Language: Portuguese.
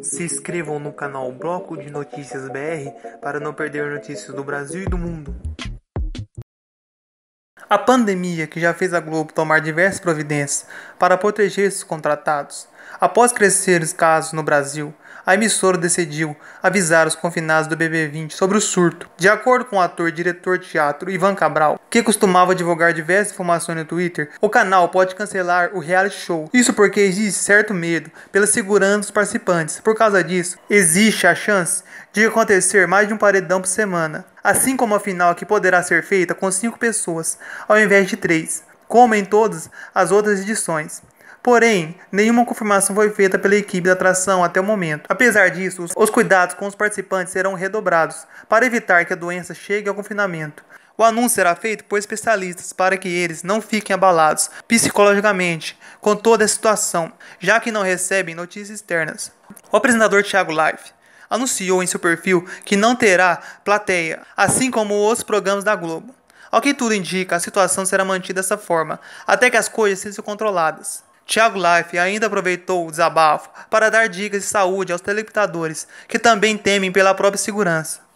Se inscrevam no canal Bloco de Notícias BR para não perder notícias do Brasil e do mundo. A pandemia, que já fez a Globo tomar diversas providências para proteger seus contratados. Após crescer os casos no Brasil, a emissora decidiu avisar os confinados do BB20 sobre o surto. De acordo com o ator e diretor de teatro Ivan Cabral, que costumava divulgar diversas informações no Twitter, o canal pode cancelar o reality show. Isso porque existe certo medo pela segurança dos participantes. Por causa disso, existe a chance de acontecer mais de um paredão por semana assim como a final que poderá ser feita com cinco pessoas, ao invés de três, como em todas as outras edições. Porém, nenhuma confirmação foi feita pela equipe da atração até o momento. Apesar disso, os cuidados com os participantes serão redobrados para evitar que a doença chegue ao confinamento. O anúncio será feito por especialistas para que eles não fiquem abalados psicologicamente com toda a situação, já que não recebem notícias externas. O apresentador Thiago Life anunciou em seu perfil que não terá plateia, assim como os programas da Globo. Ao que tudo indica, a situação será mantida dessa forma, até que as coisas sejam controladas. Tiago Life ainda aproveitou o desabafo para dar dicas de saúde aos telespectadores que também temem pela própria segurança.